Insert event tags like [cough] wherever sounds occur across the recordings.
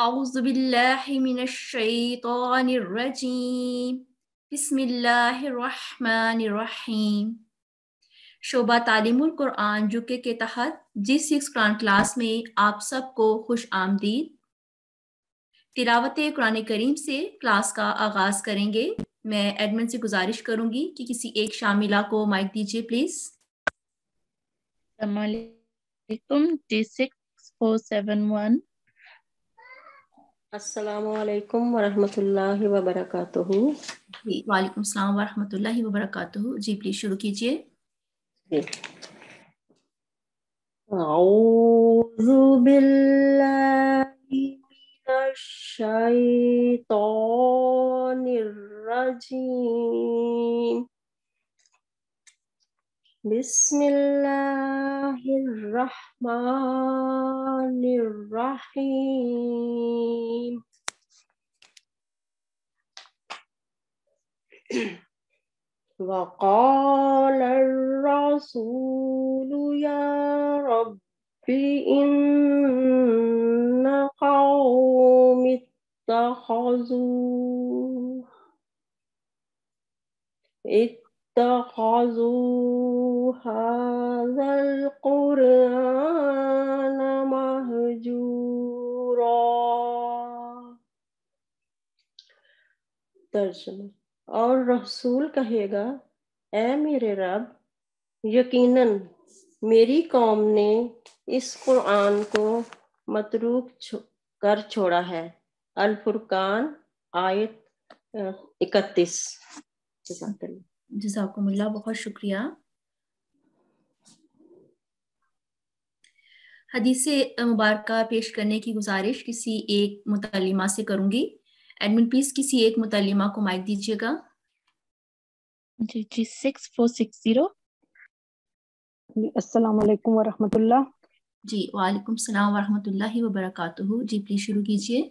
أعوذ بالله من الشيطان الرجيم بسم الله الرحمن الرحيم शोभा तालीम कुरान जुके के तहत जी सिक्स कुरान क्लास में आप सबको खुश आमदीद तिलावत कुरान करीम से क्लास का आगाज़ करेंगे मैं एडमिन से गुजारिश करूंगी कि किसी एक शामिला को माइक दीजिए please G six four seven one अस्सलाम वरहमतुल्लाहि वबरकातुहू जी वालेकुम अस्सलाम वरहमतुल्लाहि वबरकातुहू जी प्लीज शुरू कीजिए औज़ु बिल्लाहि मिनश शैतानिर रजीम بسم الله الرحمن الرحيم [clears throat] وقال الرسول يا رب إن قوم اتخذوا और रसूल कहेगा ए मेरे रब यकीनन मेरी कौम ने इस कुरान को मतरूक छो, कर छोड़ा है अल फुरकान आयत इकतीस जजाकुमल्ला बहुत शुक्रिया हदीस मुबारक पेश करने की गुजारिश किसी एक मुतलमा से करूंगी एडमिन प्लीज किसी एक मुतलमा को माइक दीजिएगा जी G six four six zero असलकम वरहमतुल्ला जी वालेकुम सलाम वरहमतुल्लाहि वबरकातुहू जी प्लीज शुरू कीजिए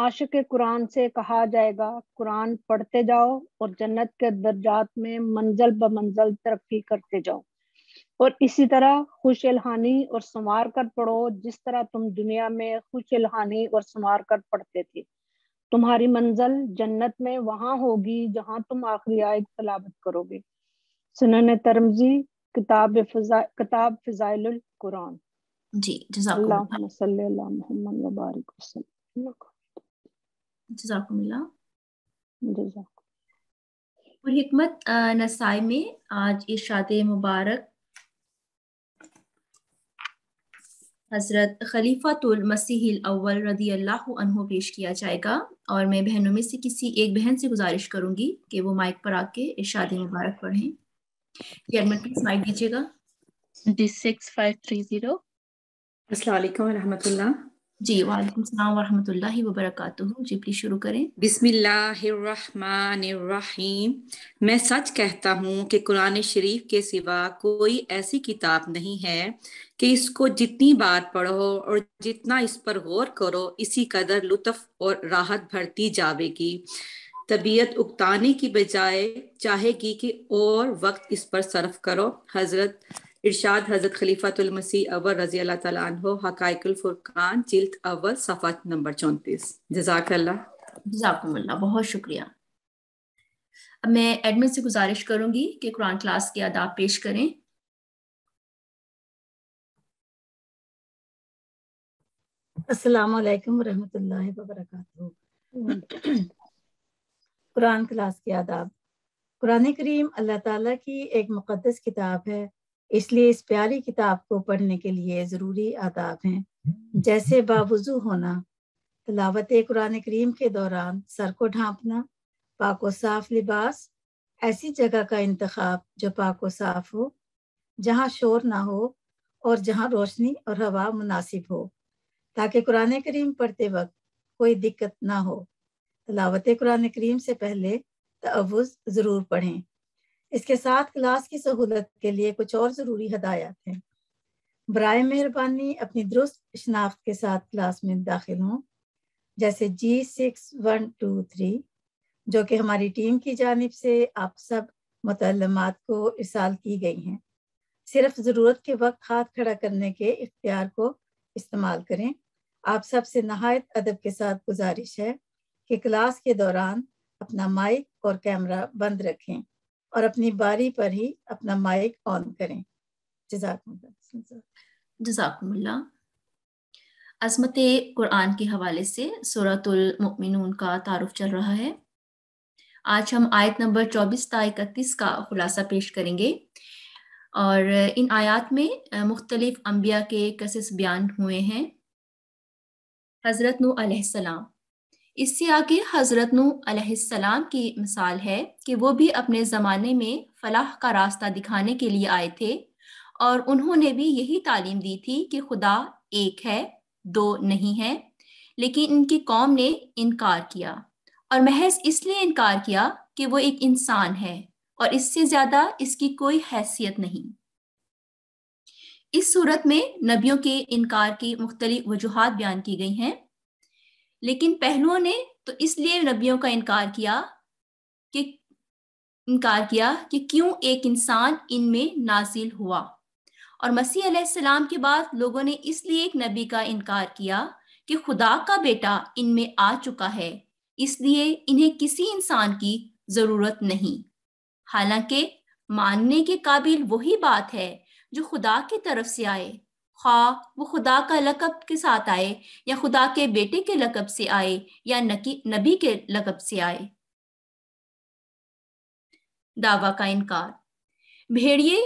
आशिक कुरान से कहा जाएगा कुरान पढ़ते जाओ और जन्नत के दर्जात में मंजिल ब मंजिल तरक्की करते जाओ और इसी तरह खुश इल्हानी और संवार कर पढ़ो जिस तरह तुम दुनिया में खुश इल्हानी और संवार कर पढ़ते थे तुम्हारी मंजिल जन्नत में वहां होगी जहां तुम आखिरी आयत तलावत करोगे सुनन तरमजी किताब फिजा किताब फिजाइल कुरान जी जजाकुल्लाह मोहम्मद वबारक वसल्लम जजाकुम हमत नसाई में आज इर्शाद मुबारक हज़रत खलीफातुल मसीहिल अव्वल रदी अल्लाह पेश किया जाएगा और मैं बहनों में से किसी एक बहन से गुजारिश करूंगी कि वो माइक पर आके इर्शाद मुबारक पढ़ें चेयरमैन प्लीज माइक दीजिएगा G six five three zero अस्सलाम वालेकुम जी वालेकुम सलाम वरहमतुल्लाहि व बरकातुहू जी प्लीज शुरू करें बिस्मिल्लाहिर्रहमानिर्रहीम मैं सच कहता हूँ कि कुरान शरीफ के सिवा कोई ऐसी किताब नहीं है कि इसको जितनी बार पढ़ो और जितना इस पर गौर करो इसी कदर लुत्फ और राहत भरती जाएगी तबीयत उकताने की बजाय चाहेगी कि और वक्त इस पर सर्फ करो हजरत इरशाद हजरत खलीफातुलमसीह अवर रजी अल्लाह तला फुरकान जिल्द अवर सफ़ा नंबर चौंतीस जजाक अल्लाह जजाकुमल्ला बहुत शुक्रिया अब मैं एडमिन से गुजारिश करूंगी कि कुरान क्लास के आदाब पेश करें अस्सलाम वालेकुम रहमतुल्लाहि व बरकातहू कुरान क्लास के आदाब कुरान करीम अल्लाह ताला की एक मुकद्दस किताब है इसलिए इस प्यारी किताब को पढ़ने के लिए ज़रूरी आदाब हैं जैसे बावजू होना तलावत कुरान करीम के दौरान सर को ढांपना पाक व साफ लिबास ऐसी जगह का इंतखाब जो पाक व साफ हो जहाँ शोर ना हो और जहाँ रोशनी और हवा मुनासिब हो ताकि कुरान करीम पढ़ते वक्त कोई दिक्कत ना हो तलावत कुरान करीम से पहले तवज़ ज़रूर पढ़ें इसके साथ क्लास की सहूलत के लिए कुछ और ज़रूरी हदायत हैं बर मेहरबानी अपनी दुरुस्त शनाख्त के साथ क्लास में दाखिल हों जैसे G six one two three जो कि हमारी टीम की जानब से आप सब मतलमात को इसाल की गई हैं सिर्फ ज़रूरत के वक्त हाथ खड़ा करने के इख्तियार को इस्तेमाल करें आप सब से नहायत अदब के साथ गुजारिश है कि क्लास के दौरान अपना माइक और कैमरा बंद रखें और अपनी बारी पर ही अपना माइक ऑन करें जजाकमुल्ला अजमत कुरान के हवाले से सूरतुलमकमिन का तारुफ चल रहा है आज हम आयत नंबर 24 ता इकतीस का खुलासा पेश करेंगे और इन आयात में मुख्तलिफ अम्बिया के कसिस बयान हुए हैं हज़रत नूसम इससे आगे हजरत नू अलैहिस्सलाम की मिसाल है कि वो भी अपने ज़माने में फलाह का रास्ता दिखाने के लिए आए थे और उन्होंने भी यही तालीम दी थी कि खुदा एक है दो नहीं है लेकिन इनकी कौम ने इनकार किया और महज इसलिए इनकार किया कि वो एक इंसान है और इससे ज़्यादा इसकी कोई हैसियत नहीं इस सूरत में नबियों के इनकार की मुख्तलि वजूहत बयान की गई हैं लेकिन पहलुओं ने तो इसलिए नबियों का इनकार किया कि इनकार किया कि क्यों एक इंसान इनमें नाजिल हुआ और मसीह सलाम के बाद लोगों ने इसलिए एक नबी का इनकार किया कि खुदा का बेटा इनमें आ चुका है इसलिए इन्हें किसी इंसान की जरूरत नहीं हालांकि मानने के काबिल वही बात है जो खुदा की तरफ से आए खा हाँ, वो खुदा का लकब के साथ आए या खुदा के बेटे के लकब से आए या नबी के लकब से आए दावा का इनकार भेड़िए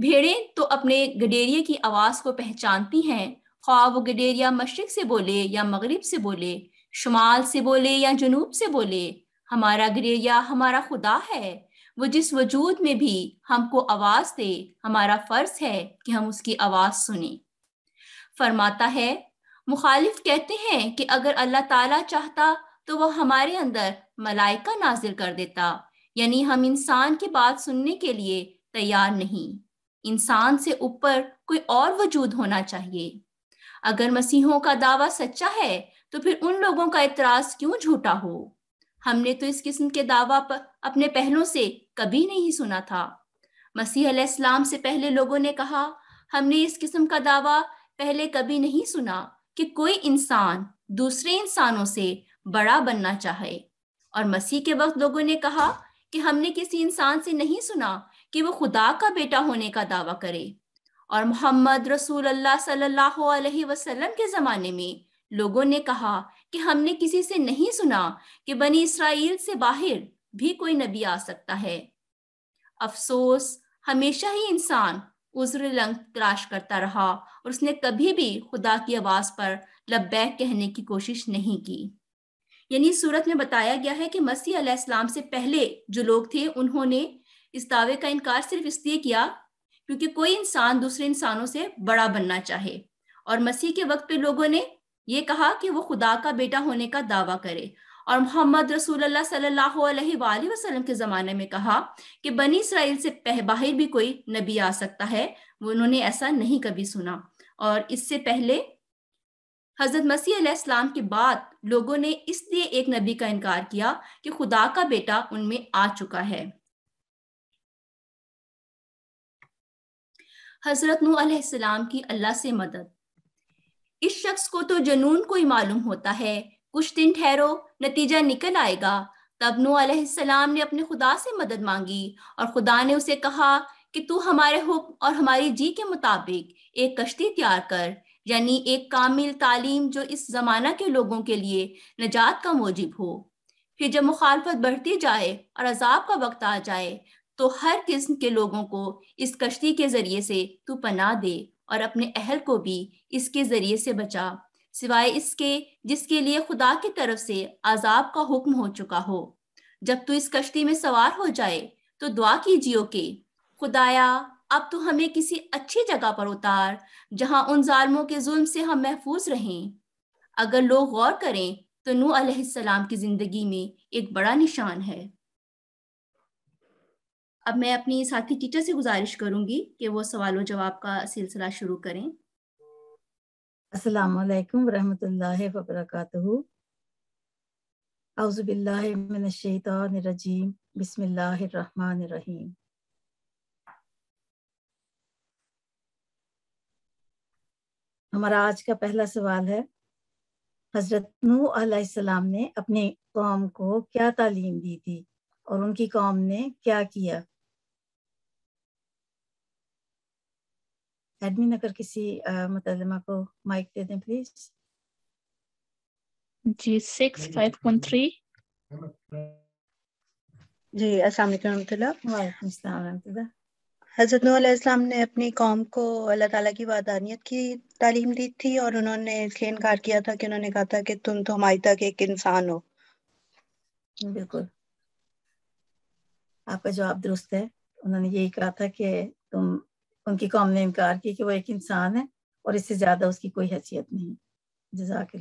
भेड़े तो अपने गडेरिए की आवाज़ को पहचानती हैं ख्वा हाँ, वो गडेरिया मशरक से बोले या मगरब से बोले शुमाल से बोले या जनूब से बोले हमारा गडेरिया हमारा खुदा है वो जिस वजूद में भी हमको आवाज दे हमारा फर्ज है कि हम उसकी आवाज सुने फरमाता है मुखालिफ कहते हैं कि अगर अल्लाह ताला चाहता तो वह हमारे अंदर मलाइका नाजिल कर देता यानी हम इंसान की बात सुनने के लिए तैयार नहीं इंसान से ऊपर कोई और वजूद होना चाहिए अगर मसीहों का दावा सच्चा है तो फिर उन लोगों का इतराज क्यों झूठा हो हमने तो इस किस्म के दावा पर अपने पहलों से कभी नहीं सुना था मसीह अलैहिस्सलाम से पहले लोगों ने कहा हमने इस किस्म का दावा पहले कभी नहीं सुना कि कोई इंसान दूसरे इंसानों से बड़ा बनना चाहे और मसीह के वक्त लोगों ने कहा कि हमने किसी इंसान से नहीं सुना कि वो खुदा का बेटा होने का दावा करे और मोहम्मद रसूल अल्लाह सल्लल्लाहु अलैहि वसल्लम के ज़माने में लोगों ने कहा कि हमने किसी से नहीं सुना कि बनी इसराइल से बाहर भी कोई नबी आ सकता है अफसोस हमेशा ही इंसान उज्र लंग तलाश करता रहा और उसने कभी भी खुदा की आवाज पर लब्बैक कहने की कोशिश नहीं की यानी सूरत में बताया गया है कि मसीह अलैहिस्सलाम से पहले जो लोग थे उन्होंने इस दावे का इनकार सिर्फ इसलिए किया क्योंकि कोई इंसान दूसरे इंसानों से बड़ा बनना चाहे और मसीह के वक्त पे लोगों ने ये कहा कि वो खुदा का बेटा होने का दावा करे और मोहम्मद रसूल सल्लल्लाहु वसल्लम के ज़माने में कहा कि बनी इसराइल से बाहर भी कोई नबी आ सकता है वो उन्होंने ऐसा नहीं कभी सुना और इससे पहले हज़रत मसीह इस्लाम के बाद लोगों ने इसलिए एक नबी का इनकार किया कि खुदा का बेटा उनमें आ चुका है हज़रत नूसम की अल्लाह से मदद इस शख्स को तो जनून को ही मालूम होता है कुछ दिन ठहरो नतीजा निकल आएगा तब नू अलैहिस्सलाम ने अपने खुदा से मदद मांगी और खुदा ने उसे कहा कि तू हमारे हुक्म और हमारी जी के मुताबिक एक कश्ती तैयार कर यानी एक कामिल तालीम जो इस जमाना के लोगों के लिए नजात का मौजिब हो फिर जब मुखालफत बढ़ती जाए और अजाब का वक्त आ जाए तो हर किस्म के लोगों को इस कश्ती के जरिए से तू पना दे और अपने अहल को भी इसके जरिए से बचा सिवाय इसके जिसके लिए खुदा की तरफ से आजाब का हुक्म हो चुका हो जब तू इस कश्ती में सवार हो जाए तो दुआ कीजियो के खुदाया अब तो हमें किसी अच्छी जगह पर उतार जहां उन जालमों के जुल्म से हम महफूज रहें अगर लोग गौर करें तो नू अलैहिस्सलाम की जिंदगी में एक बड़ा निशान है अब मैं अपनी साथी टीचर से गुजारिश करूंगी कि वो सवाल जवाब का सिलसिला शुरू करें अस्सलाम वालेकुम व औज़ु बिल्लाहि मिनश शैतानिर रजीम बिस्मिल्लाहिर रहमानिर रहीम हमारा आज का पहला सवाल है हजरत नू ने अपनी कौम को क्या तालीम दी थी और उनकी कौम ने क्या किया एडमिन अगर किसी मुतलमा को माइक दे दें please G six five point three जी असलम हज़रत नूसम ने अपनी कौम को अल्लाह ताला की वादानियत की तालीम दी थी और उन्होंने इसलिए इनकार किया था कि उन्होंने कहा था कि तुम तो हमारी तक एक इंसान हो बिल्कुल आपका जवाब दुरुस्त है उन्होंने यही कहा था कि तुम उनकी कौम ने इनकार की कि वो एक इंसान है और इससे ज़्यादा उसकी कोई हैसियत नहीं जजाक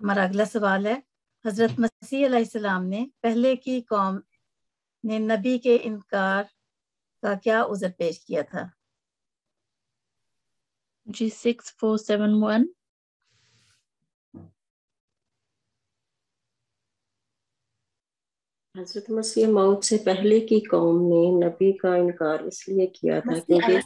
हमारा अगला सवाल है हज़रत मसीह सलाम ने पहले की कौम ने नबी के इनकार का क्या उज़र पेश किया था G six four seven one हजरत मसीह मौत से पहले की कौम ने नबी का इनकार इसलिए किया था क्योंकि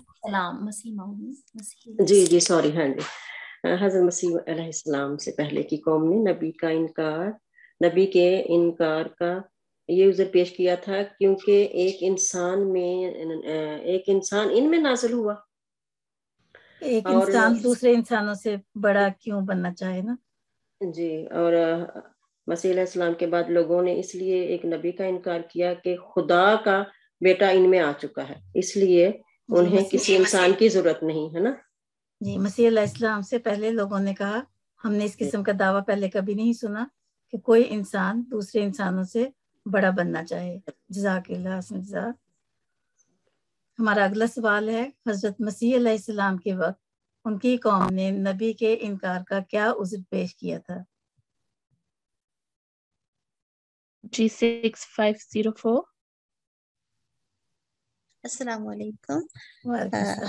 जी जी सॉरी हाँ जी हजरत मसीह अलैहिस्सलाम से पहले की कौम ने नबी का इनकार नबी के इनकार का ये उजर पेश किया था क्योंकि एक इंसान में एक इंसान इनमें नाजिल हुआ एक इंसान दूसरे इंसानों से बड़ा क्यों बनना चाहे ना जी और मसीह के बाद लोगों ने इसलिए एक नबी का इनकार किया कि खुदा का बेटा इनमें आ चुका है इसलिए उन्हें किसी इंसान की जरूरत नहीं है ना जी मसीह इस्लाम से पहले लोगों ने कहा हमने इस किस्म का दावा पहले कभी नहीं सुना कि कोई इंसान दूसरे इंसानों से बड़ा बनना चाहे जजाक हमारा अगला सवाल है हजरत मसीह के वक्त उनकी कौम ने नबी के इनकार का क्या उजर पेश किया था G6504.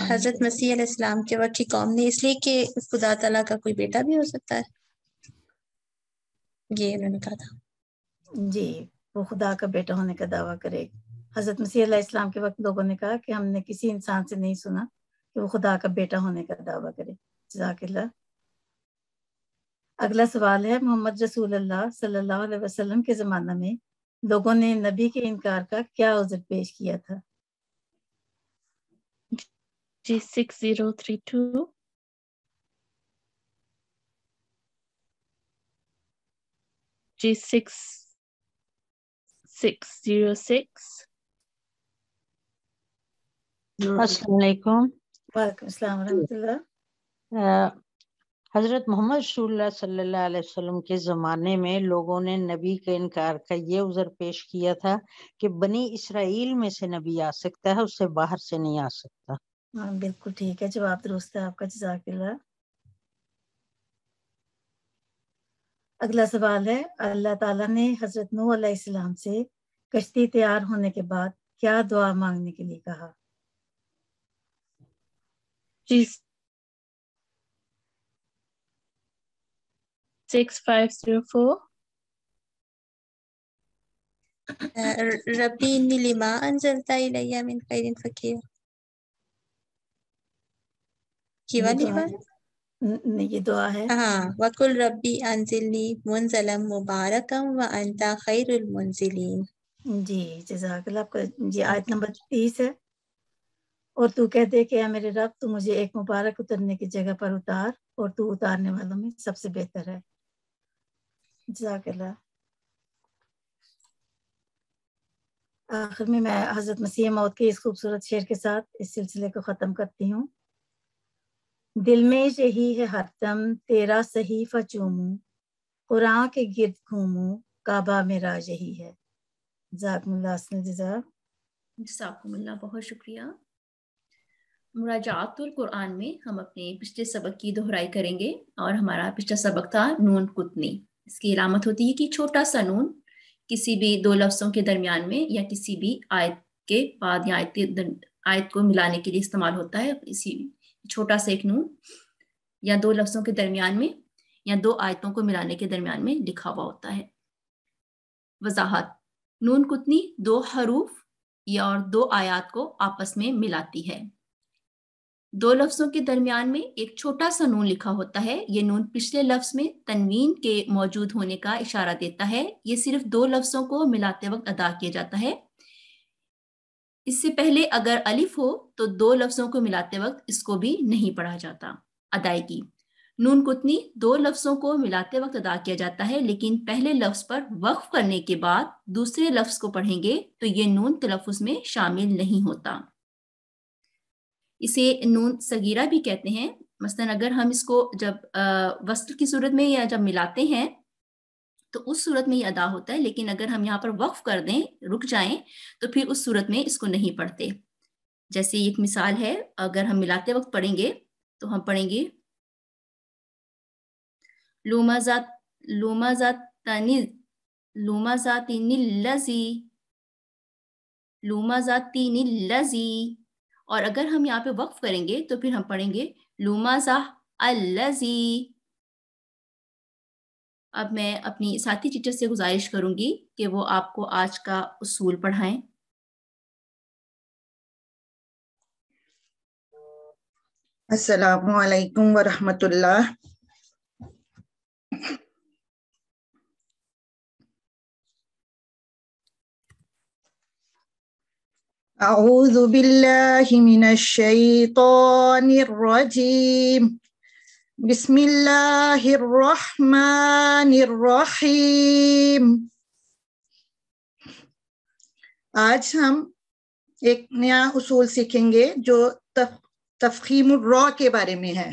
हजरत मसीह के वक्त की कौम ने इसलिए कि खुदा तला का कोई बेटा भी हो सकता है ये इन्होंने कहा था जी वो खुदा का बेटा होने का दावा करेगा हजरत मसीह इस्लाम के वक्त लोगों ने कहा कि हमने किसी इंसान से नहीं सुना कि वो खुदा का बेटा होने का दावा करे जजाकिल्ला अगला सवाल है मोहम्मद रसूल अल्लाह वसल्लम के ज़माना में लोगों ने नबी के इनकार का क्या उजर पेश किया था G six zero three two G six six zero six अस्सलाम वालेकुम वालेकुम हजरत मोहम्मद सल्लल्लाहु वसल्लम के ज़माने में लोगों ने नबी के इनकार का ये उज़र पेश किया था कि बनी इसराइल में से नबी आ सकता है उससे बाहर से नहीं आ सकता हाँ, बिल्कुल ठीक है जवाब दुरुस्त है आपका जजाक अगला सवाल है अल्लाह ताला ने हजरत नू अलैहिस्सलाम से कश्ती तैयार होने के बाद क्या दुआ मांगने के लिए कहा जी 6504. ربي لما أنزلت إلي من خير मुंजिलीन जी जजाक जी आयत नंबर तीस है और तू कहते कि मेरे रब तू मुझे एक मुबारक उतरने की जगह पर उतार और तू उतारने वालों में सबसे बेहतर है जजाक आखिर में मैं हजरत मसीह मौत के इस खूबसूरत शेर के साथ इस सिलसिले को ख़त्म करती हूँ दिल में यही है हरदम तेरा सही चूमू कुरा के गिर्द घूमू काबा मेरा यही है जजाकमुल्ला बहुत शुक्रिया मुराजातुल कुरान में हम अपने पिछले सबक की दोहराई करेंगे और हमारा पिछला सबक था नून कुतनी इसकी अलामत होती है कि छोटा सा नून किसी भी दो लफ्ज़ों के दरमियान में या किसी भी आयत के बाद या आयत आयत को मिलाने के लिए इस्तेमाल होता है इसी छोटा सा एक नून या दो लफ्ज़ों के दरमियान में या दो आयतों को मिलाने के दरमियान में लिखा हुआ होता है वजाहत नून कुतनी दो हरूफ या और दो आयात को आपस में मिलाती है दो लफ्जों के दरमियान में एक छोटा सा नून लिखा होता है ये नून पिछले लफ्ज में तनवीन के मौजूद होने का इशारा देता है ये सिर्फ दो लफ्जों को मिलाते वक्त अदा किया जाता है इससे पहले अगर अलिफ हो तो दो लफ्जों को मिलाते वक्त इसको भी नहीं पढ़ा जाता अदायगी नून कुतनी दो लफ्जों को मिलाते वक्त अदा किया जाता है लेकिन पहले लफ्ज पर वक्फ करने के बाद दूसरे लफ्ज को पढ़ेंगे तो ये नून तलफ़ में शामिल नहीं होता इसे नून सगीरा भी कहते हैं मसलन अगर हम इसको जब वस्त्र की सूरत में या जब मिलाते हैं तो उस सूरत में ये अदा होता है लेकिन अगर हम यहाँ पर वक्फ कर दें रुक जाएं तो फिर उस सूरत में इसको नहीं पढ़ते जैसे एक मिसाल है अगर हम मिलाते वक्त पढ़ेंगे तो हम पढ़ेंगे लोमाजा लोमाजा लोमा लोमाजा लोमा लजी लोमाजा जाती लजी और अगर हम यहाँ पे वक्फ करेंगे तो फिर हम पढ़ेंगे लुमाजा अल्लाजी अब मैं अपनी साथी टीचर से गुजारिश करूंगी कि वो आपको आज का उसूल पढ़ाएं अस्सलाम वालेकुम वरहमतुल्लाह أعوذ بالله من الشيطان الرجيم بسم الله الرحمن الرحيم आज हम एक नया उसूल सीखेंगे जो तफ, तफहीम रॉ के बारे में है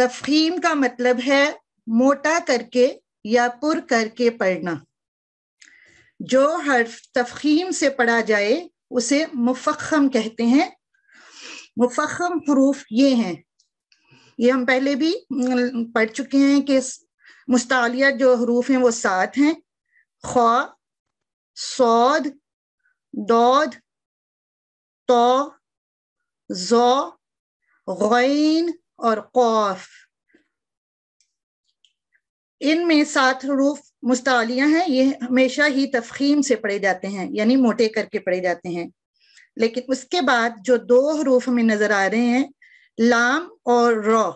तफखीम का मतलब है मोटा करके या पुर करके पढ़ना जो हर्फ तफहीम से पढ़ा जाए उसे मुफखम कहते हैं मुफखम हरूफ ये हैं ये हम पहले भी पढ़ चुके हैं कि मुस्तालिया जो हरूफ हैं वो सात हैं ख्वा सौद दौद तो जो गैन और कौफ इनमें सात हरूफ मुस्तालिया हैं ये हमेशा ही तफखीम से पढ़े जाते हैं यानी मोटे करके पढ़े जाते हैं लेकिन उसके बाद जो दो हरूफ हमें नजर आ रहे हैं लाम और रॉ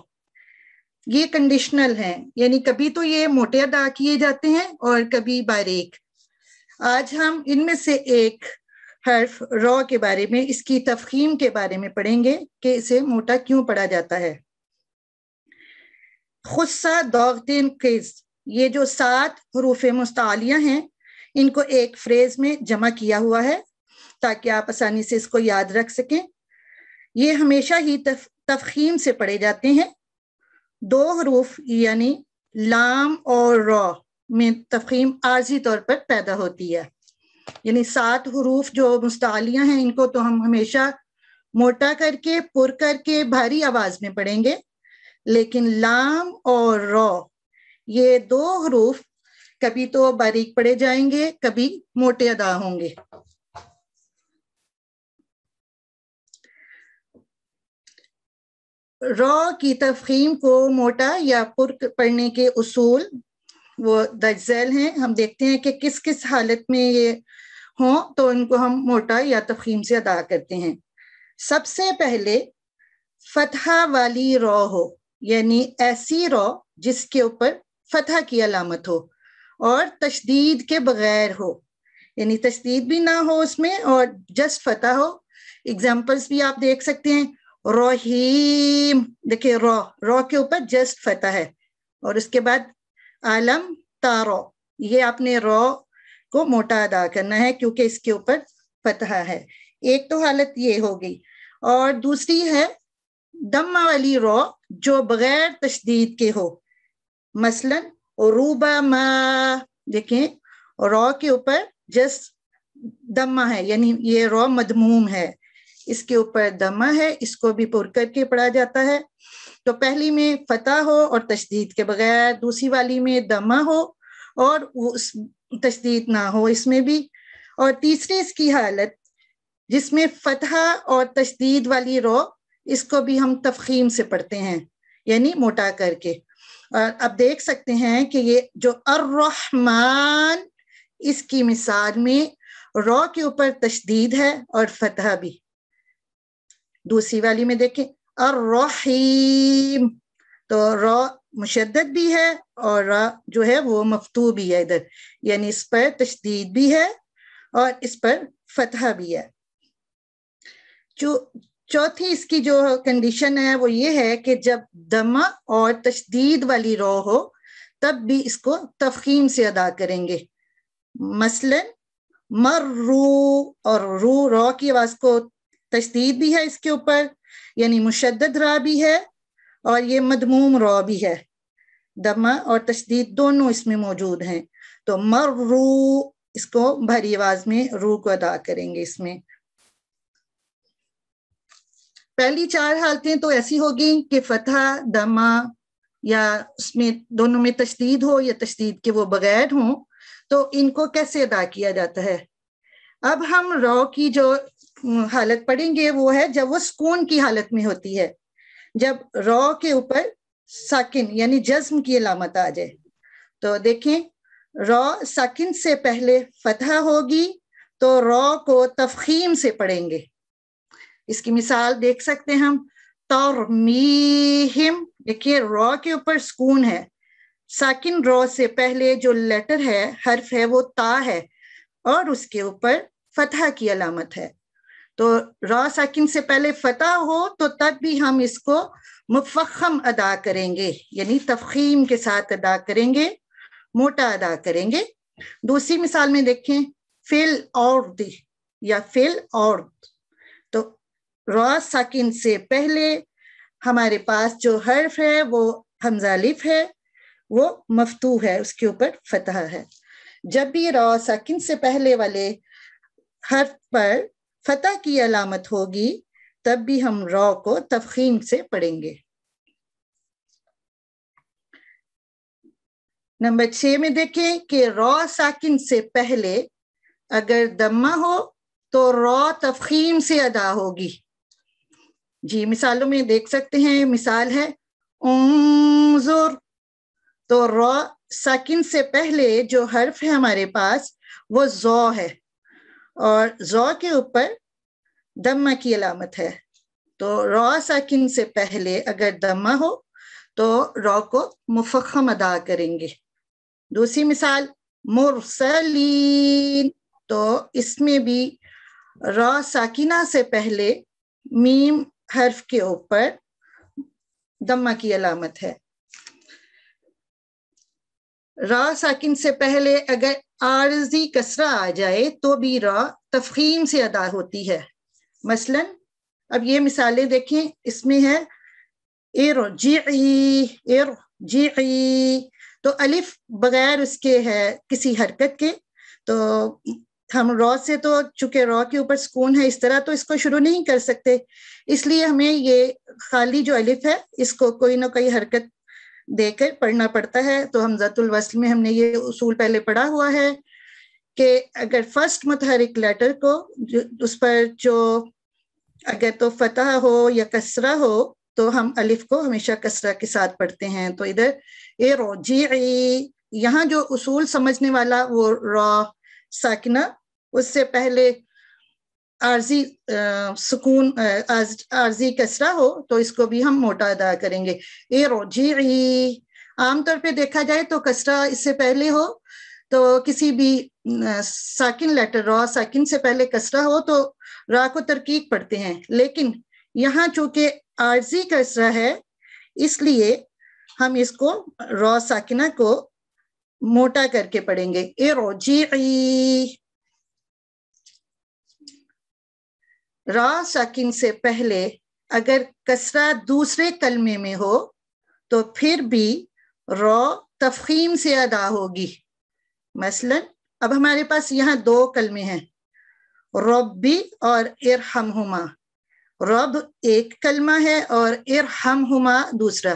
ये कंडीशनल हैं यानी कभी तो ये मोटे अदा किए जाते हैं और कभी बारीक आज हम इनमें से एक हर्फ रॉ के बारे में इसकी तफखीम के बारे में पढ़ेंगे कि इसे मोटा क्यों पढ़ा जाता है खुस्सा दौगतिन क्रेज ये जो सात हरूफ मुस्तालिया हैं इनको एक फ्रेज में जमा किया हुआ है ताकि आप आसानी से इसको याद रख सकें ये हमेशा ही तफ, तफखीम से पढ़े जाते हैं दो हरूफ यानी लाम और रॉ में तफखीम आर्जी तौर पर पैदा होती है यानी सात हरूफ जो मुस्तालियाँ हैं इनको तो हम हमेशा मोटा करके पुर करके भारी आवाज में पढ़ेंगे लेकिन लाम और रॉ ये दो हरूफ कभी तो बारीक पड़े जाएंगे कभी मोटे अदा होंगे रॉ की तफहीम को मोटा या पुर पढ़ने के उसूल वो दजैल हैं हम देखते हैं कि किस किस हालत में ये हों तो इनको हम मोटा या तफहीम से अदा करते हैं सबसे पहले फतहा वाली रॉ हो यानी ऐसी रो जिसके ऊपर फतह की अलामत हो और तशदीद के बगैर हो यानी तशदीद भी ना हो उसमें और जस्ट फतह हो एग्जाम्पल्स भी आप देख सकते हैं रोहीम देखिये रो रॉ के ऊपर जस्ट फतह है और उसके बाद आलम तारो ये आपने रॉ को मोटा अदा करना है क्योंकि इसके ऊपर फतह है एक तो हालत ये हो गई और दूसरी है दमा वाली रो जो बगैर तशदीद के हो मसलन रूबा मा देखें रॉ के ऊपर जस दमा है यानी ये रो मदमूम है इसके ऊपर दमा है इसको भी पुर करके पढ़ा जाता है तो पहली में फतह हो और तशदीद के बगैर दूसरी वाली में दमा हो और उस तशदीद ना हो इसमें भी और तीसरी इसकी हालत जिसमें फतह और तशदीद वाली रो इसको भी हम तफखीम से पढ़ते हैं यानी मोटा करके और अब देख सकते हैं कि ये जो अर्रहमान इसकी मिसाल में रॉ के ऊपर तशदीद है और फतह भी दूसरी वाली में देखें अर्रहीम तो रॉ मुशद भी है और रॉ जो है वो मफतू भी है इधर यानी इस पर तशदीद भी है और इस पर फतह भी है जो चौथी इसकी जो कंडीशन है वो ये है कि जब दमा और तशदीद वाली रो हो तब भी इसको तफकीम से अदा करेंगे मसलन मर रू और रू रो की आवाज़ को तशदीद भी है इसके ऊपर यानी मुशद रा भी है और ये मदमूम रो भी है दमा और तशदीद दोनों इसमें मौजूद हैं तो मर रू इसको भरी आवाज़ में रू को अदा करेंगे इसमें पहली चार हालतें तो ऐसी होगी कि फतह दमा या उसमें दोनों में तशदीद हो या तशदीद के वो बगैर हों तो इनको कैसे अदा किया जाता है अब हम रॉ की जो हालत पढ़ेंगे वो है जब वो सुकून की हालत में होती है जब रॉ के ऊपर साकिन यानी जज्म की अलामत आ जाए तो देखें रॉ साकिन से पहले फतह होगी तो रॉ को तफखीम से पढ़ेंगे इसकी मिसाल देख सकते हैं हम तौरमीहिम देखिए रॉ के ऊपर सुकून है साकिन रॉ से पहले जो लेटर है हर्फ है वो ता है और उसके ऊपर फतह की अलामत है तो रॉ साकिन से पहले फतह हो तो तब भी हम इसको मुफखम अदा करेंगे यानी तफखीम के साथ अदा करेंगे मोटा अदा करेंगे दूसरी मिसाल में देखें फिल और या फिल और रॉ साकिन से पहले हमारे पास जो हर्फ है वो हमजालिफ है वो मफतू है उसके ऊपर फतह है जब भी रॉ साकिन से पहले वाले हर्फ पर फतह की अलामत होगी तब भी हम रॉ को तफखीम से पढ़ेंगे नंबर छ में देखें कि रॉ साकिन से पहले अगर दम्मा हो तो रॉ तफखीम से अदा होगी जी मिसालों में देख सकते हैं मिसाल है उंजुर तो रॉ साकिन से पहले जो हर्फ है हमारे पास वो जो है और जो के ऊपर दम्मा की अलामत है तो रॉ साकिन से पहले अगर दम्मा हो तो रॉ को मुफ्म अदा करेंगे दूसरी मिसाल मुरसलीन तो इसमें भी रॉ साकिना से पहले मीम हर्फ के ऊपर दम्मा की अलामत है रा साकिन से पहले अगर आरजी कसरा आ जाए तो भी रा तफहीम से अदा होती है मसलन अब ये मिसालें देखें इसमें है इर जी इर जी तो अलिफ बगैर उसके है किसी हरकत के तो हम रॉ से तो चूंकि रॉ के ऊपर सुकून है इस तरह तो इसको शुरू नहीं कर सकते इसलिए हमें ये खाली जो अलिफ है इसको कोई ना कोई हरकत देकर पढ़ना पड़ता है तो हमजातुल वसल में हमने ये उसूल पहले पढ़ा हुआ है कि अगर फर्स्ट मतहरक लेटर को उस पर जो अगर तो फतह हो या कसरा हो तो हम अलिफ को हमेशा कसरा के साथ पढ़ते हैं तो इधर ए रोजी यहाँ जो उसूल समझने वाला वो रॉ साकिना उससे पहले आर्जी आ, सुकून आर्ज, आर्जी कसरा हो तो इसको भी हम मोटा अदा करेंगे ए रोजी आमतौर पे देखा जाए तो कसरा इससे पहले हो तो किसी भी साकिन लेटर रॉ साकिन से पहले कसरा हो तो रा को तरकीक पढ़ते हैं लेकिन यहाँ चूंकि आर्जी कसरा है इसलिए हम इसको रॉ साकिना को मोटा करके पढ़ेंगे ए रोजी रा साकिन से पहले अगर कसरा दूसरे कलमे में हो तो फिर भी रॉ तफीम से अदा होगी मसलन अब हमारे पास यहाँ दो कलमे हैं रब्बी और हुमा रब एक कलमा है और हुमा दूसरा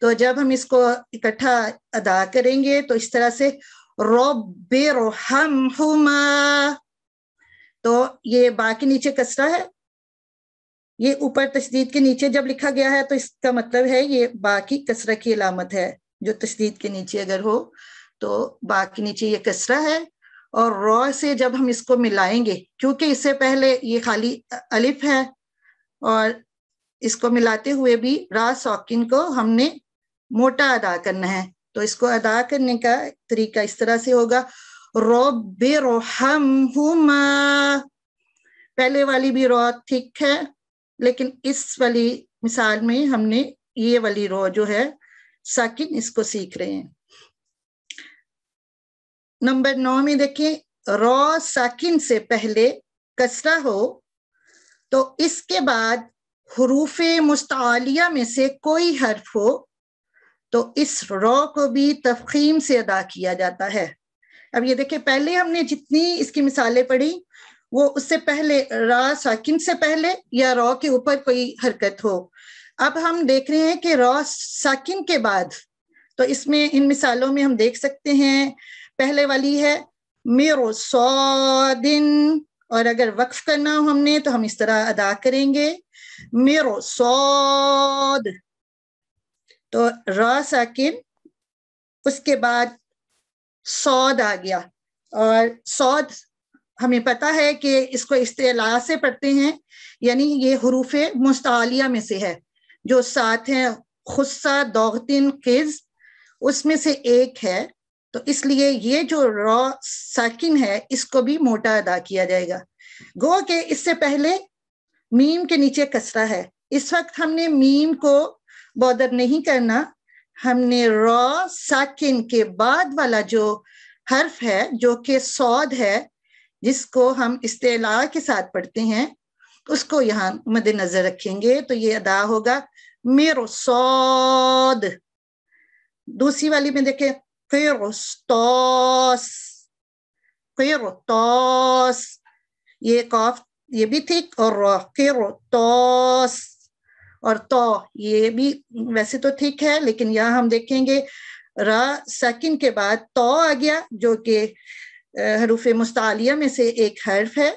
तो जब हम इसको इकट्ठा अदा करेंगे तो इस तरह से रब हम हुमा तो ये बाकी के नीचे कसरा है ये ऊपर तशदीद के नीचे जब लिखा गया है तो इसका मतलब है ये बाकी कसरा की अलामत है जो तशदीद के नीचे अगर हो तो बाकी के नीचे ये कसरा है और रॉ से जब हम इसको मिलाएंगे क्योंकि इससे पहले ये खाली अलिफ है और इसको मिलाते हुए भी रा शौकिन को हमने मोटा अदा करना है तो इसको अदा करने का तरीका इस तरह से होगा रब रोहमहुमा पहले वाली भी रो ठीक है लेकिन इस वाली मिसाल में हमने ये वाली रो जो है साकिन इसको सीख रहे हैं नंबर नौ में देखिए रॉ साकिन से पहले कसरा हो तो इसके बाद हरूफ मुस्तालिया में से कोई हर्फ हो तो इस रॉ को भी तफखीम से अदा किया जाता है अब ये देखिए पहले हमने जितनी इसकी मिसालें पढ़ी वो उससे पहले रा साकिन से पहले या रॉ के ऊपर कोई हरकत हो अब हम देख रहे हैं कि रॉ साकिन के बाद तो इसमें इन मिसालों में हम देख सकते हैं पहले वाली है मेरो सौ दिन और अगर वक्फ करना हो हमने तो हम इस तरह अदा करेंगे मेरो सौद तो रा साकिन उसके बाद सौद आ गया और सौद हमें पता है कि इसको इस्तेला से पढ़ते हैं यानी ये हरूफ मुस्तालिया में से है जो साथ हैं खुस्सा दौगतिन किज उसमें से एक है तो इसलिए ये जो रॉ साकिन है इसको भी मोटा अदा किया जाएगा गो के इससे पहले मीम के नीचे कसरा है इस वक्त हमने मीम को बॉदर नहीं करना हमने रॉ साकिन के बाद वाला जो हर्फ है जो कि सौद है जिसको हम इस्तेला के साथ पढ़ते हैं उसको यहाँ मद्देनजर रखेंगे तो ये अदा होगा मेरो सौद दूसरी वाली में देखें फिर ये कॉफ ये भी थी और फिरोतोस और तो ये भी वैसे तो ठीक है लेकिन यहाँ हम देखेंगे रा सकिन के बाद तो आ गया जो कि हरूफ मुस्तालिया में से एक हर्फ है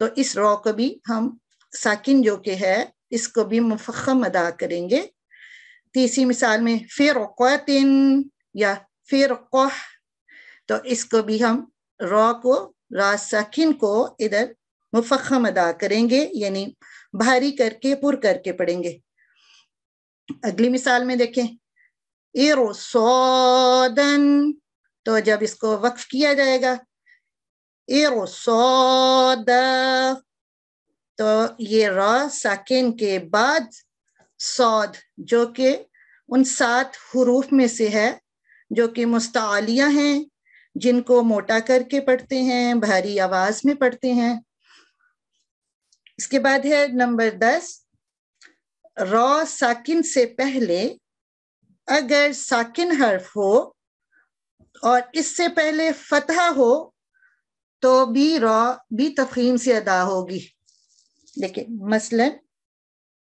तो इस रॉ को भी हम साकिन जो के है इसको भी मुफ्म अदा करेंगे तीसरी मिसाल में फिर या फिर तो इसको भी हम रॉ को रा साकिन को इधर मुफ्म अदा करेंगे यानी भारी करके पुर करके पढ़ेंगे अगली मिसाल में देखें इरसोदन तो जब इसको वक्फ किया जाएगा इरसोद तो ये रा साकिन के बाद सौद जो कि उन सात हरूफ में से है जो कि मुस्तालिया हैं जिनको मोटा करके पढ़ते हैं भारी आवाज में पढ़ते हैं इसके बाद है नंबर दस रॉ साकिन से पहले अगर साकिन हर्फ हो और इससे पहले फतह हो तो भी रॉ भी तफहीम से अदा होगी देखिए मसलन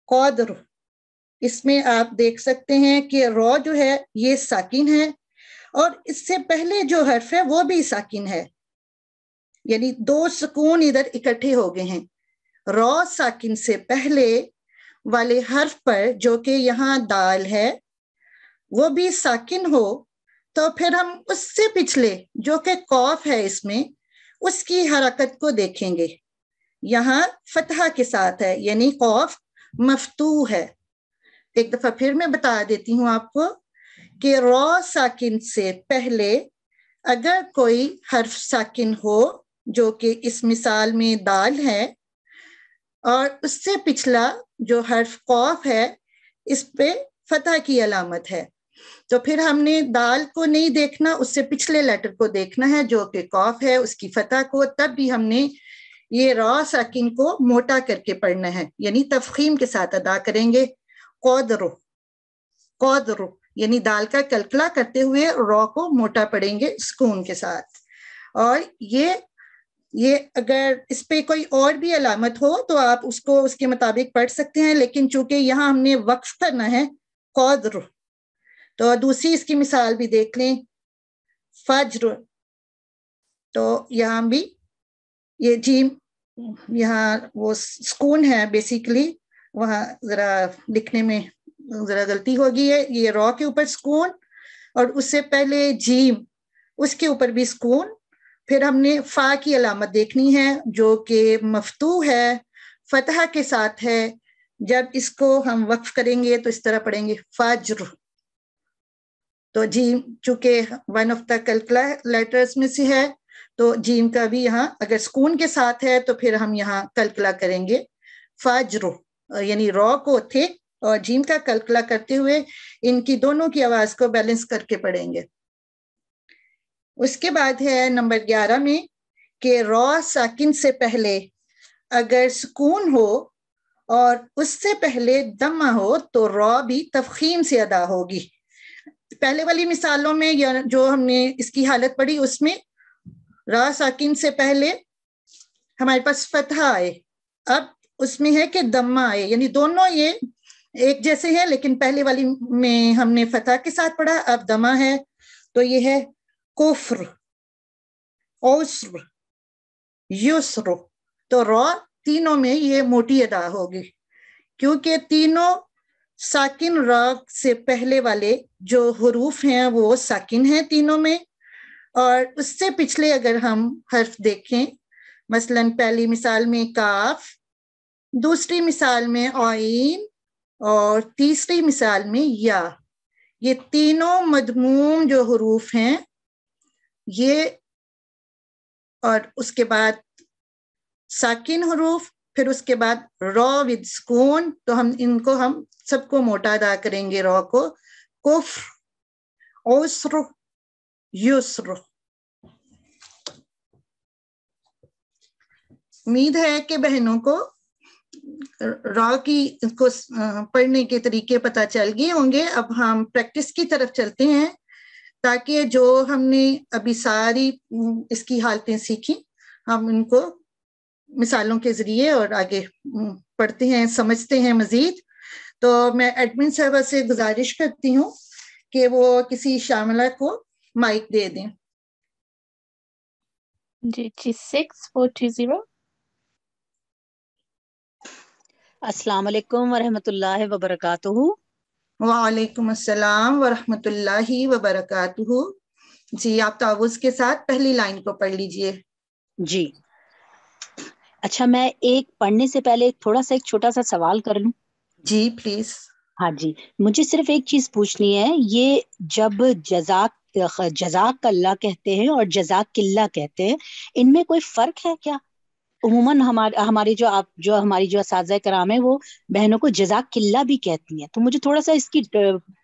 कौदर इसमें आप देख सकते हैं कि रॉ जो है ये साकिन है और इससे पहले जो हर्फ है वो भी साकिन है यानी दो सुकून इधर इकट्ठे हो गए हैं रॉ साकिन से पहले वाले हर्फ पर जो कि यहाँ दाल है वो भी साकिन हो तो फिर हम उससे पिछले जो कि कौफ है इसमें उसकी हरकत को देखेंगे यहाँ फतहा के साथ है यानी कौफ मफतू है एक दफा फिर मैं बता देती हूँ आपको कि रॉ साकिन से पहले अगर कोई हर्फ साकिन हो जो कि इस मिसाल में दाल है और उससे पिछला जो हर्फ कौफ है इस पे फतह की अलामत है तो फिर हमने दाल को नहीं देखना उससे पिछले लेटर को देखना है जो कि कौफ है उसकी फतह को तब भी हमने ये रॉ साकिन को मोटा करके पढ़ना है यानी तफखीम के साथ अदा करेंगे कौदरो कौदरो यानी दाल का कलकला करते हुए रॉ को मोटा पड़ेंगे सुकून के साथ और ये ये अगर इस पे कोई और भी अलामत हो तो आप उसको उसके मुताबिक पढ़ सकते हैं लेकिन चूंकि यहाँ हमने वक्फ करना है कौद्र तो दूसरी इसकी मिसाल भी देख लें फज्र तो यहाँ भी ये जी यहाँ वो सुकून है बेसिकली वहाँ ज़रा लिखने में ज़रा गलती होगी है ये रॉ के ऊपर सुकून और उससे पहले जीम उसके ऊपर भी सुकून फिर हमने फ़ा की अलामत देखनी है जो कि मफतू है फतह के साथ है जब इसको हम वक्फ करेंगे तो इस तरह पढ़ेंगे फाजर तो जीम चूंकि वन ऑफ द कलकला लेटर्स में से है तो जीम का भी यहाँ अगर सुकून के साथ है तो फिर हम यहाँ कलकला करेंगे फाजरो यानी रॉ को थे और जीम का कलकला करते हुए इनकी दोनों की आवाज को बैलेंस करके पढ़ेंगे उसके बाद है नंबर ग्यारह में कि रॉ साकिन से पहले अगर सुकून हो और उससे पहले दमा हो तो रॉ भी तफखीम से अदा होगी पहले वाली मिसालों में या जो हमने इसकी हालत पढ़ी उसमें रॉ साकिन से पहले हमारे पास फतहा आए अब उसमें है कि दमा आए यानी दोनों ये एक जैसे है लेकिन पहले वाली में हमने फतह के साथ पढ़ा अब दमा है तो ये है कुफ्र औस्र युस्र तो रॉ तीनों में ये मोटी अदा होगी क्योंकि तीनों साकिन राग से पहले वाले जो हरूफ हैं वो साकिन हैं तीनों में और उससे पिछले अगर हम हर्फ देखें मसलन पहली मिसाल में काफ दूसरी मिसाल में आइन और तीसरी मिसाल में या ये तीनों मदमूम जो हरूफ हैं ये और उसके बाद साकिन हरूफ फिर उसके बाद रॉ विद स्कून तो हम इनको हम सबको मोटा अदा करेंगे रॉ को कुफ ओसरु युसरु उम्मीद है कि बहनों को रॉ की को पढ़ने के तरीके पता चल गए होंगे अब हम प्रैक्टिस की तरफ चलते हैं ताकि जो हमने अभी सारी इसकी हालतें सीखी हम उनको मिसालों के जरिए और आगे पढ़ते हैं समझते हैं मजीद तो मैं एडमिन साहबा से गुजारिश करती हूँ कि वो किसी शामला को माइक दे दें जी G six four two zero अस्सलाम वालेकुम वरहमतुल्लाह वालेकुम अस्सलाम वरहमतुल्लाहि वबरकातुहु जी आप तावुज के साथ पहली लाइन को पढ़ लीजिए जी अच्छा मैं एक पढ़ने से पहले थोड़ा सा एक छोटा सा सवाल कर लूं जी प्लीज हाँ जी मुझे सिर्फ एक चीज पूछनी है ये जब जजाक जजाक अल्लाह कहते हैं और जजाक किल्ला कहते हैं इनमें कोई फर्क है क्या उमूमन हमारे हमारी जो आप जो हमारी जो साजा कराम है वो बहनों को जजा किल्ला भी कहती हैं तो मुझे थोड़ा सा इसकी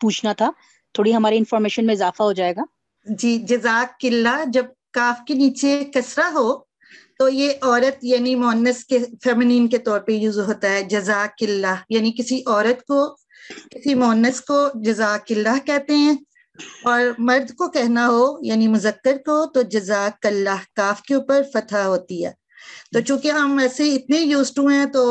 पूछना था थोड़ी हमारे इंफॉर्मेशन में इजाफा हो जाएगा जी जजा किल्ला जब काफ के नीचे कसरा हो तो ये औरत यानी मोनस के फेमिनिन के तौर पे यूज होता है जजा किल्ला यानी किसी औरत को किसी मोनस को जजा किल्ला कहते हैं और मर्द को कहना हो यानी मुजक्कर को तो जजा कल्ला काफ के ऊपर फतह होती है तो चूंकि हम ऐसे इतने यूज टू हैं तो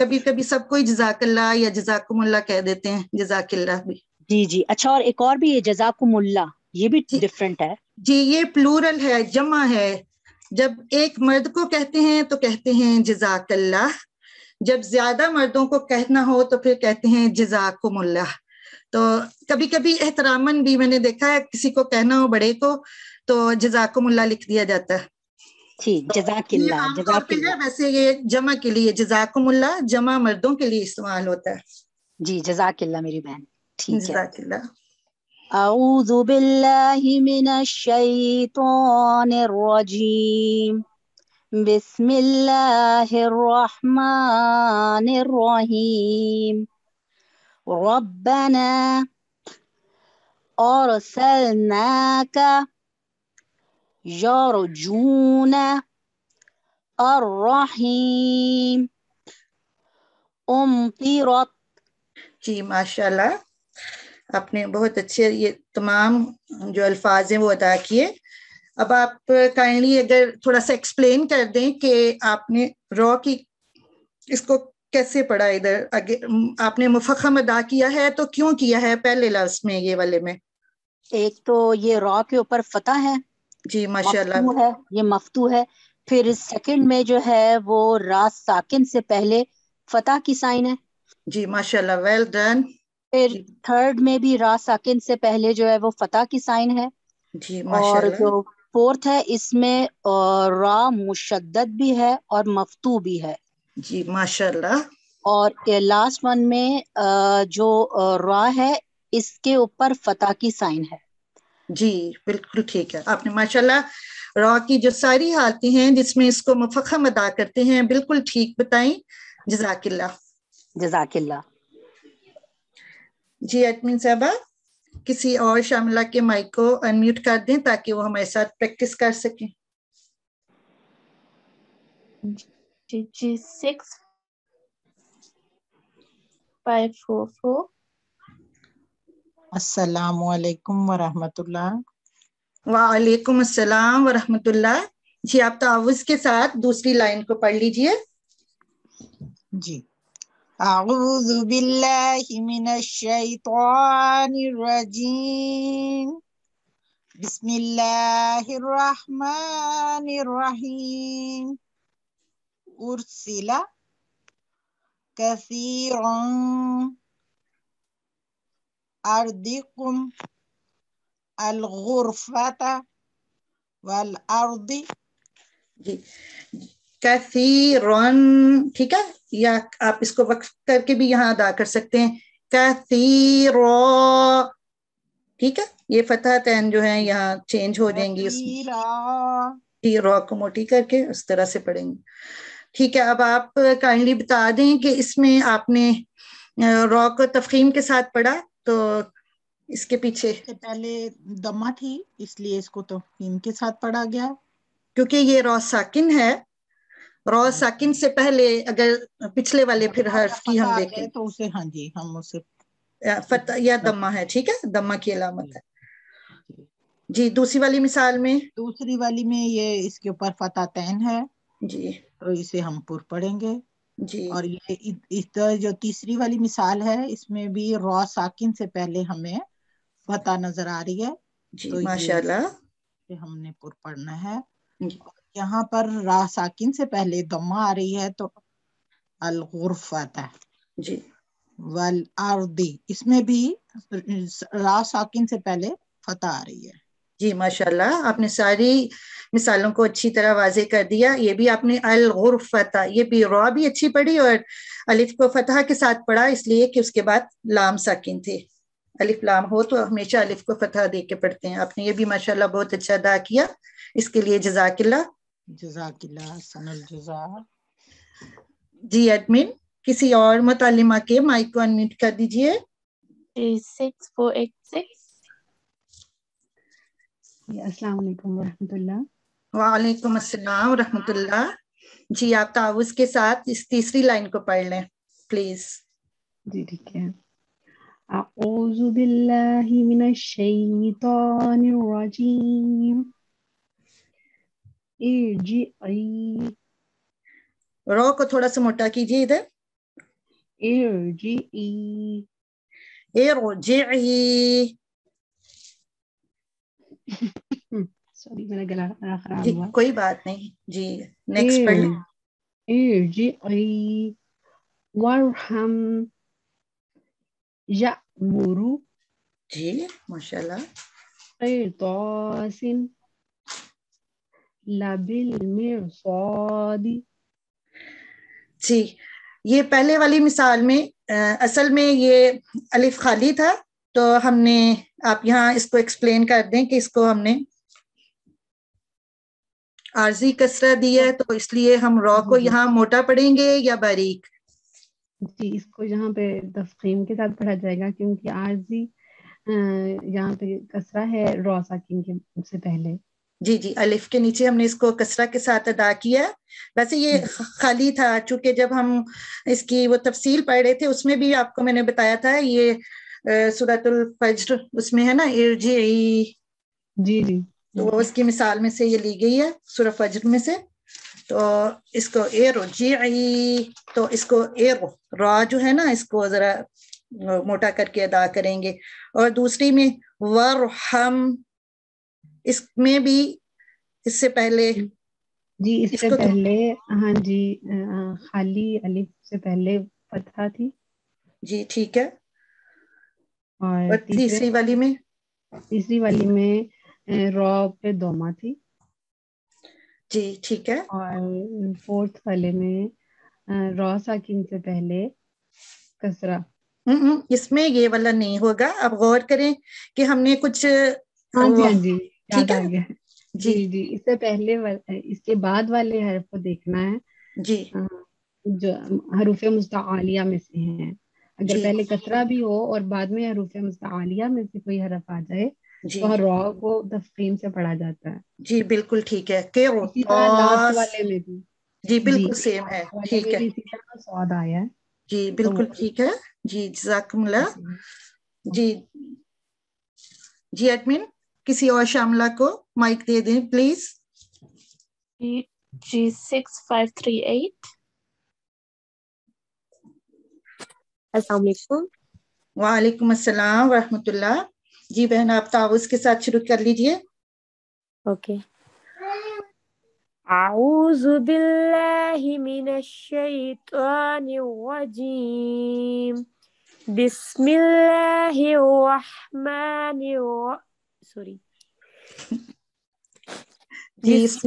कभी कभी सबको कोई जजाकल्ला या जजाकुमुल्ला कह देते हैं जजाकिल्ला भी जी जी अच्छा और एक और भी ये जजाकुमुल्ला ये भी डिफरेंट है जी ये प्लूरल है जमा है जब एक मर्द को कहते हैं तो कहते हैं जजाकल्ला जब ज्यादा मर्दों को कहना हो तो फिर कहते हैं जजाकुमुल्ला तो कभी कभी एहतरामन भी मैंने देखा है किसी को कहना हो बड़े को तो जजाकुमुल्ला लिख दिया जाता है वैसे ये जमा के लिए जजाकुमुल्ला जमा मर्दों के लिए इस्तेमाल होता है जी जजाकिल्ला मेरी बहन ठीक जजाकिल्ला أعوذ بالله من الشيطان الرجيم بسم الله الرحمن الرحيم ربنا أرسلناك يرجون الرحيم أمطرت जी माशाल्लाह आपने बहुत अच्छे ये तमाम जो अल्फाज हैं वो अदा किए अब आप काइंडली अगर थोड़ा सा एक्सप्लेन कर दें कि आपने रॉ की इसको कैसे पढ़ा इधर अगर आपने मुफखम अदा किया है तो क्यों किया है पहले लफ्ज में ये वाले में एक तो ये रॉ के ऊपर फतह है जी माशाल्लाह है ये मफतू है फिर सेकंड में जो है वो रास साकिन से पहले फतह की साइन है जी माशाल्लाह वेल डन फिर थर्ड में भी रास साकिन से पहले जो है वो फतह की साइन है जी और जो फोर्थ है इसमें रा मुशद्दद भी है और मफतू भी है जी माशाल्लाह और लास्ट वन में जो रा है इसके ऊपर फतह की साइन है जी बिल्कुल ठीक है आपने माशाल्लाह रॉ की जो सारी हालतें हैं जिसमें इसको मुफखम अदा करते हैं बिल्कुल ठीक बताए जजाकिल्ला जजाकिल्ला जी एडमिन साहबा किसी और शामिला के माइक को अनम्यूट कर दें ताकि वो हमारे साथ प्रैक्टिस कर सके जी G six five four four अस्सलाम वालेकुम अस्सलाम वरहमतुल्लाह जी आप तावुज तो के साथ दूसरी लाइन को पढ़ लीजिए जी अऊज़ु बिल्लाहि मिनश शैतानिर रजीम बिस्मिल्लाहिर रहमानिर रहीम उर्सिला कसीरन أرضكم الغرفة والأرض कैथीरन ठीक है या आप इसको वक्फ करके भी यहाँ अदा कर सकते हैं कैथीरो ठीक है ये फतह तैन जो है यहाँ चेंज हो जाएंगी रो को मोटी करके उस तरह से पढ़ेंगे ठीक है अब आप काइंडली बता दें कि इसमें आपने रॉ को तफहीम के साथ पढ़ा तो इसके पीछे पहले दमा थी इसलिए इसको तो इनके साथ पढ़ा गया क्योंकि ये रॉ साकिन है रॉ हाँ। साकिन से पहले अगर पिछले वाले फिर हर्ष की हम देखें तो उसे हाँ जी हम उसे फत या दम्मा है ठीक है दम्मा की अलामत है जी दूसरी वाली मिसाल में दूसरी वाली में ये इसके ऊपर तैन है जी तो इसे हम पुर पढ़ेंगे जी और ये इधर जो तीसरी वाली मिसाल है इसमें भी रॉ साकिन से पहले हमें फता नजर आ रही है जी तो माशाल्लाह हमने पुर पढ़ना है यहाँ पर रा साकिन से पहले दम्मा आ रही है तो अलगुरफत है जी वल आर्दी इसमें भी रा साकिन से पहले फता आ रही है जी माशाल्लाह आपने सारी मिसालों को अच्छी तरह वाजे कर दिया ये भी आपने अल गुरफता ये भी रॉ भी अच्छी पढ़ी और अलिफ को फतह के साथ पढ़ा इसलिए कि उसके बाद लाम साकिन थे अलिफ लाम हो तो हमेशा अलिफ को फतह दे के पढ़ते हैं आपने ये भी माशाल्लाह बहुत अच्छा अदा किया इसके लिए जजाकिल्ला जजाकिल्ला जी एडमिन किसी और मुतालिमा के माइक को अनम्यूट कर दीजिए सिक्स फोर एट सिक्स वालेकुम अस्सलाम रहमतुल्लाह जी आप ताउज के साथ इस तीसरी लाइन को पढ़ लें प्लीज जी ठीक है أعوذ بالله من الشيطان الرجيم ارجعي रो को थोड़ा सा मोटा कीजिए इधर ارجعي ارجعي सॉरी [laughs] मेरा गला खराब हुआ कोई बात नहीं जी नेक्स्ट पढ़ लें तो जी ये पहले वाली मिसाल में आ, असल में ये अलिफ खाली था तो हमने आप यहाँ इसको एक्सप्लेन कर दें कि इसको हमने आरजी कसरा दी है तो इसलिए हम रॉ को यहाँ मोटा पढ़ेंगे या बारीक जी इसको यहाँ पे तस्खीम के साथ पढ़ा जाएगा क्योंकि आरजी यहाँ पे कसरा है रॉ साकिन के से पहले जी जी अलिफ के नीचे हमने इसको कसरा के साथ अदा किया वैसे ये खाली था चूंकि जब हम इसकी वो तफसील पढ़ रहे थे उसमें भी आपको मैंने बताया था ये सूरतुल फज्र उसमें है ना इर्जी जी जी तो वो उसकी मिसाल में से ये ली गई है सूरत फज्र में से तो इसको एरो जी तो इसको एरो रा जो है ना इसको जरा मोटा करके अदा करेंगे और दूसरी में वर हम इसमें भी इससे पहले जी इससे तो- पहले हाँ जी खाली अलिफ से पहले पता थी जी ठीक है और तीसरी वाली में तीसरी वाली में रॉ पे दोमा थी जी ठीक है और फोर्थ वाले में रॉ साकिन से पहले कसरा हम्म, हम्म, इसमें ये वाला नहीं होगा अब गौर करें कि हमने कुछ हाँ जी हाँ जी ठीक है जी जी, जी इससे पहले इसके बाद वाले हरफ को देखना है जी जो हरूफ मुस्तालिया में से हैं अगर पहले कसरा भी हो और बाद में हरूफ मुस्तालिया में से कोई हरफ आ जाए तो रॉ को तफहीम से पढ़ा जाता है जी बिल्कुल ठीक है के लास्ट वाले में भी जी बिल्कुल जी, सेम है ठीक है स्वाद आया है जी बिल्कुल तो ठीक है जी जजाकमला जी जी एडमिन किसी और शामला को माइक दे दें please G six five three eight वालेकुम अस्सलाम वरहमतुल्ला जी बहन आप ताउस के साथ शुरू कर लीजिए ओके أعوذ بالله من الشيطان الرجيم بسم الله الرحمن सॉरी بسم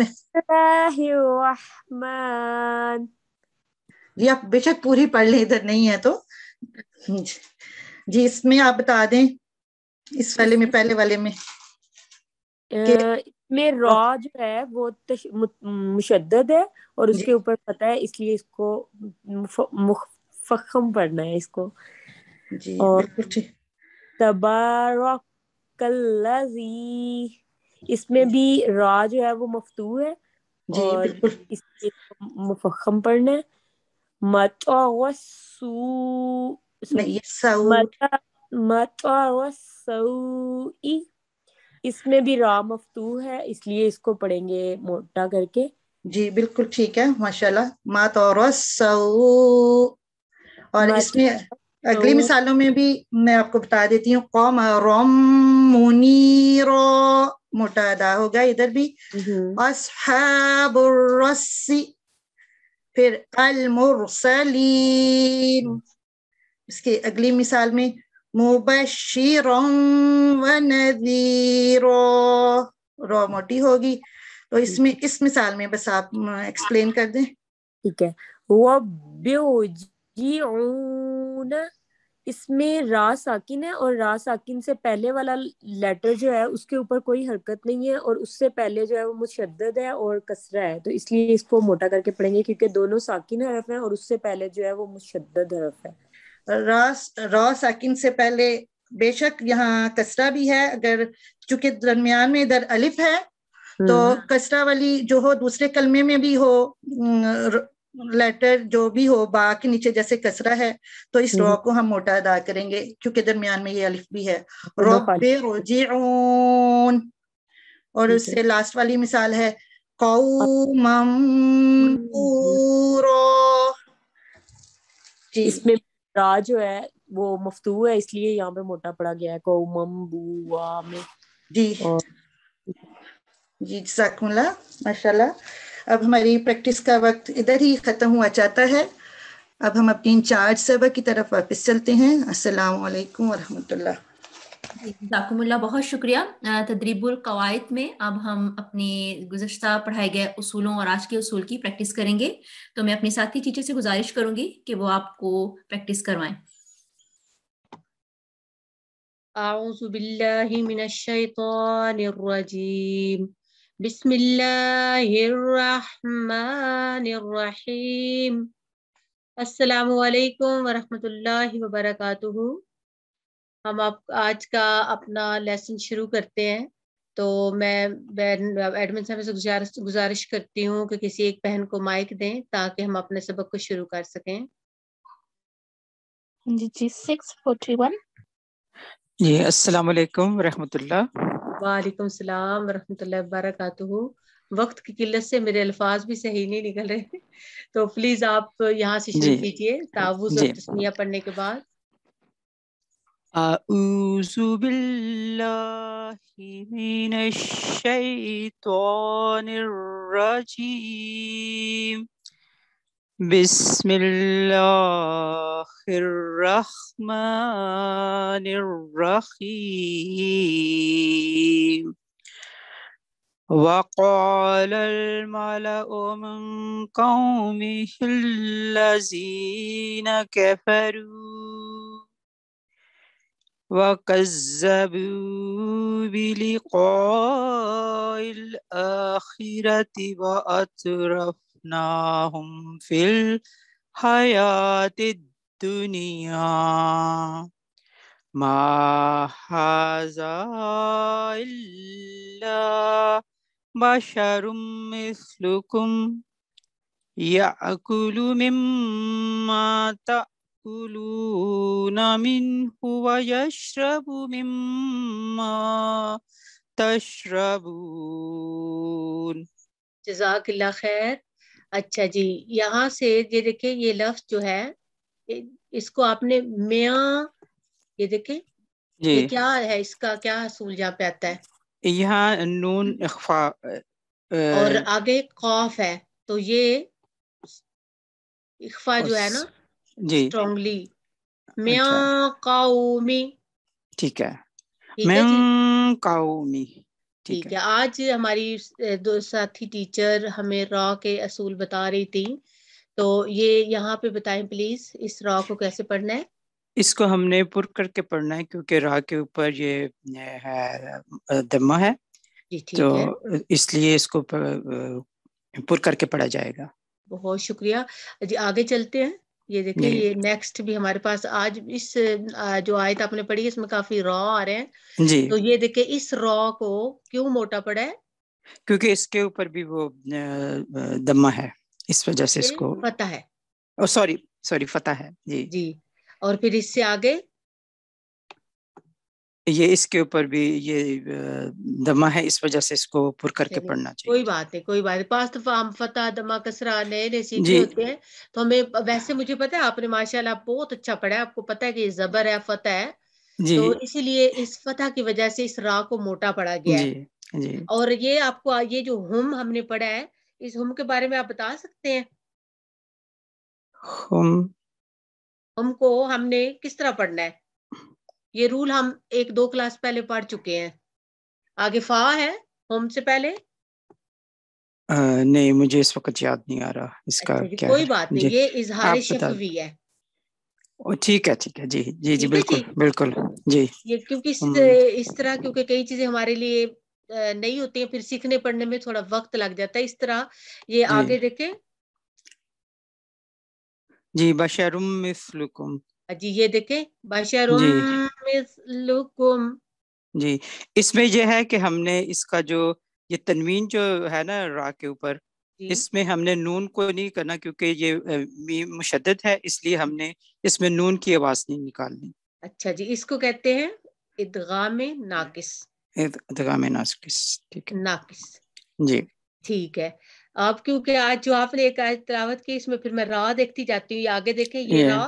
الله जी आप बेशक पूरी पढ़ ले इधर नहीं है तो जी इसमें आप बता दें इस वाले में पहले वाले में इसमें रॉ हाँ। जो है वो मुशद है और उसके ऊपर पता है इसलिए इसको फखम पढ़ना है इसको जी और तबारकल्लजी इसमें भी रॉ जो है वो मफतू है जी, और इसलिए मुफखम पढ़ना है इसमें भी राम मफतू है इसलिए इसको पढ़ेंगे मोटा करके जी बिल्कुल ठीक है माशाल्लाह मात और और इसमें अगली मिसालों में भी मैं आपको बता देती हूँ कौम रोम मुनी मोटा अदा होगा इधर भी असहाबुर्रसी फिर अलमुरसलीन इसके अगली मिसाल में मुबशिर व नदीरो रो मोटी होगी तो इसमें इस मिसाल में बस आप एक्सप्लेन कर दें ठीक है वब्यून इसमें रा साकिन है और रा साकिन से पहले वाला लेटर जो है उसके ऊपर कोई हरकत नहीं है और उससे पहले जो है वो मुशद है और कसरा है तो इसलिए इसको मोटा करके पढ़ेंगे क्योंकि दोनों साकिन हरफ है और उससे पहले जो है वो मुशद हरफ है रा रा साकिन से पहले बेशक यहाँ कसरा भी है अगर चूंकि दरमियान में इधर अलिफ है तो हम्म। कसरा वाली जो हो दूसरे कलमे में भी हो लेटर जो भी हो बा के नीचे जैसे कसरा है तो इस हम्म। रॉ को हम मोटा अदा करेंगे क्योंकि दरमियान में ये अलिफ भी है रोजीउन और उससे लास्ट वाली मिसाल है हम्म। इसमें रा जो है वो मफतू है इसलिए यहाँ पे मोटा पड़ा गया है कौम बुआ में जी और... जी जकमुल्ला माशाल्लाह अब हमारी प्रैक्टिस का वक्त इधर ही ख़त्म हुआ चाहता है अब हम अपने इंचार्ज सबक की तरफ वापस चलते हैं अस्सलाम वालेकुम वरहमतुल्लाह जाकुमुल्ला बहुत शुक्रिया तदरीबुल कवायद में अब हम अपने गुजशत पढ़ाए गए उसूलों और आज के उसूल की प्रैक्टिस करेंगे तो मैं अपने साथी टीचर से गुजारिश करूंगी कि वो आपको प्रैक्टिस करवाएं أعوذ بالله من الشيطان الرجيم بسم الله الرحمن الرحيم अस्सलाम वालेकुम वरहमतुल्लाहि वबरकातुहु हम आप आज का अपना लेसन शुरू करते हैं तो मैं एडमिन साहब से गुजारिश गुजारिश करती हूँ कि किसी एक बहन को माइक दें ताकि हम अपने सबक को शुरू कर सकें जी जी सिक्स फोर्टी वन जी अस्सलाम वालेकुम रहमतुल्लाह वालेकुम सलाम वरहमतुल्लाह वक्त की किल्लत से मेरे अल्फाज भी सही नहीं निकल रहे [laughs] तो प्लीज आप यहाँ से शुरू कीजिए तावुज और तस्मिया पढ़ने के बाद أعوذ بالله من الشيطان الرجيم بسم الله الرحمن الرحيم وقال الملأ من قومه الذين كفروا وكذبوا بلقاء الآخرة وأترفوا ومتعناهم في الحياة الدنيا ما هذا إلا بشر مثلكم يأكل مما تأكلون منه ويشرب مما تشربون جزاك الله خير अच्छा जी यहाँ से ये देखिए ये लफ्ज जो है इसको आपने मिया ये देखे ये क्या है इसका क्या असूल यहाँ पे आता है यहाँ नून इखफा और आगे खौफ है तो ये इखफा जो है ना जी स्ट्रॉन्गली म्या अच्छा। काउमी ठीक है मैं काउमी ठीक है आज हमारी दो साथी टीचर हमें रॉ के असूल बता रही थी तो ये यहाँ पे बताएं प्लीज इस रॉ को कैसे पढ़ना है इसको हमने पुर करके पढ़ना है क्योंकि रॉ के ऊपर ये है दम्मा है तो है। इसलिए इसको पुर करके पढ़ा जाएगा बहुत शुक्रिया जी आगे चलते हैं ये देखिए ये नेक्स्ट भी हमारे पास आज इस जो आयत आपने पढ़ी इसमें काफी रॉ आ रहे हैं जी तो ये देखिए इस रॉ को क्यों मोटा पड़ा है क्योंकि इसके ऊपर भी वो दम्मा है इस वजह से इसको फता है सॉरी सॉरी फता है जी जी और फिर इससे आगे ये इसके ऊपर भी ये दमा है इस वजह से इसको पुर करके पढ़ना चाहिए कोई बात नहीं कोई बात नहीं पांच दफा तो हम फतेह दमा कसरा नए नए सीखे होते हैं तो हमें वैसे मुझे पता है आपने माशाल्लाह बहुत अच्छा पढ़ा है आपको पता है कि जबर है फतह है जी, तो इसीलिए इस फतह की वजह से इस राह को मोटा पड़ा गया जी, है जी, और ये आपको ये जो हम हमने पढ़ा है इस हम के बारे में आप बता सकते हैं हम हमको हमने किस तरह पढ़ना है ये रूल हम एक दो क्लास पहले पढ़ चुके हैं आगे फा है होम से पहले आ, नहीं मुझे इस वक्त याद नहीं आ रहा इसका अच्छा, क्या कोई बात नहीं ये इजहार शफवी है ठीक है ठीक है जी जी जी बिल्कुल जी? बिल्कुल जी ये क्योंकि इस, इस तरह क्योंकि कई चीजें हमारे लिए नहीं होती है फिर सीखने पढ़ने में थोड़ा वक्त लग जाता है इस तरह ये आगे देखें जी बशरुम मिसलुकुम जी ये देखे बशरुम जी इसमें यह है कि हमने इसका जो ये तनवीन जो है ना रा के ऊपर इसमें हमने नून को नहीं करना क्योंकि ये मुशद है इसलिए हमने इसमें नून की आवाज नहीं निकालनी अच्छा जी इसको कहते हैं नाकिस नाकिस ठीक है नाकिस जी ठीक है आप क्योंकि आज जो आपने एक आज तलावत की इसमें फिर मैं रा देखती जाती हूँ आगे देखे ये रा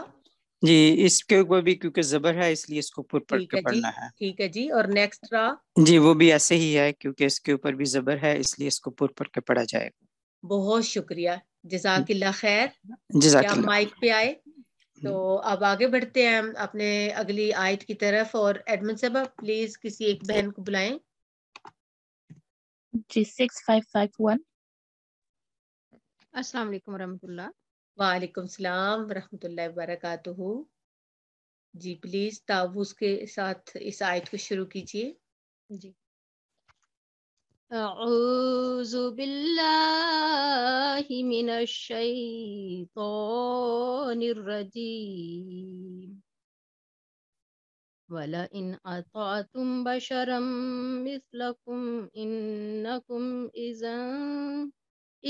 जी इसके ऊपर भी क्योंकि जबर है इसलिए इसको ऊपर पढ़ के पढ़ना है ठीक है जी और नेक्स्ट रहा जी वो भी ऐसे ही है क्योंकि इसके ऊपर भी जबर है इसलिए इसको ऊपर पढ़ के पढ़ा जाएगा बहुत शुक्रिया जजाकिल्ला खैर जजाकिल्ला माइक पे आए तो हम्म। अब आगे बढ़ते हैं अपने अगली आयत की तरफ और एडमिन साहब आप प्लीज किसी एक बहन को बुलाएं G six five five one अस्सलाम वालेकुम रहमतुल्लाह वालेकुम सलाम वरहमतुल्लाहि वबरकातुहु जी प्लीज़ तावुज़ के साथ इस आयत को शुरू कीजिए जी أعوذ بالله من الشيطان الرجيم ولئن اطعتم بشرا مثلكم انكم اذا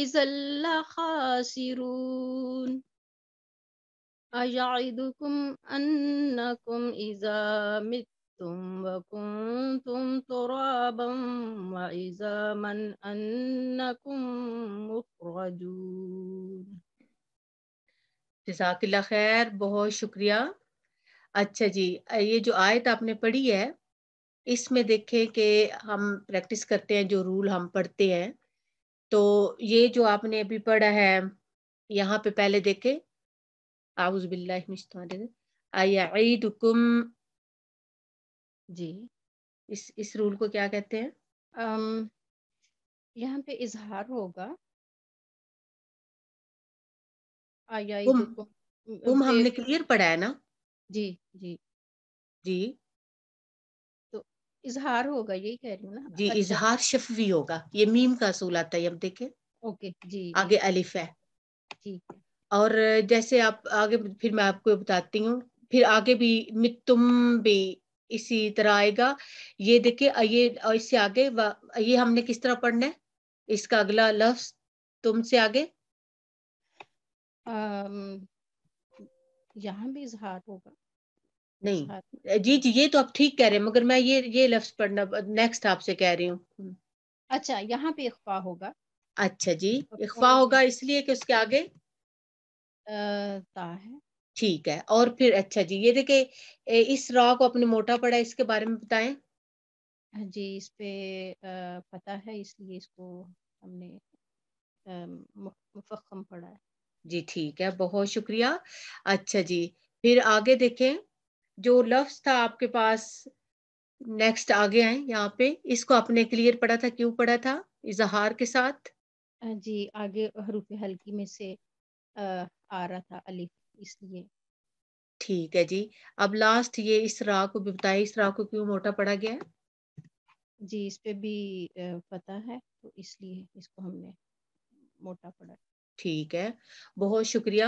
इजल्लासिरून अयादुकुम अन्नकुम इजा मित्तुम जजाकिल्ला खैर बहुत शुक्रिया अच्छा जी ये जो आयत आपने पढ़ी है इसमें देखें कि हम प्रैक्टिस करते हैं जो रूल हम पढ़ते हैं तो ये जो आपने अभी पढ़ा है यहाँ पे पहले देखे आउज बिल्लाकुम जी इस इस रूल को क्या कहते हैं यहाँ पे इजहार होगा आया हमने क्लियर पढ़ा है ना जी जी जी इजहार होगा यही कह रही हूँ ना जी अच्छा। इजहार शफवी होगा ये मीम का असूल आता है अब देखे ओके जी आगे अलिफ है जी और जैसे आप आगे फिर मैं आपको बताती हूँ फिर आगे भी मितुम भी इसी तरह आएगा ये देखे ये और इससे आगे ये हमने किस तरह पढ़ना है इसका अगला लफ्ज तुम से आगे यहाँ भी इजहार होगा नहीं हाँ। जी जी ये तो आप ठीक कह रहे हैं मगर मैं ये ये लफ्ज पढ़ना नेक्स्ट आपसे कह रही हूँ अच्छा यहाँ पे इख्फा होगा अच्छा जी तो इख्फा होगा इसलिए कि उसके आगे है ठीक है और फिर अच्छा जी ये देखे इस रॉ को अपने मोटा पड़ा है इसके बारे में बताएं हाँ जी इस पे पता है इसलिए इसको हमने मुफक्म पढ़ा है जी ठीक है बहुत शुक्रिया अच्छा जी फिर आगे देखें जो लफ्ज था आपके पास नेक्स्ट आगे आए यहाँ पे इसको आपने क्लियर पढ़ा था क्यों पढ़ा था इजहार के साथ जी आगे हरूफ हल्की में से आ, आ रहा था अलिफ इसलिए ठीक है जी अब लास्ट ये इस राह को भी बताया इस राह को क्यों मोटा पड़ा गया जी इस पे भी पता है तो इसलिए इसको हमने मोटा पड़ा ठीक है बहुत शुक्रिया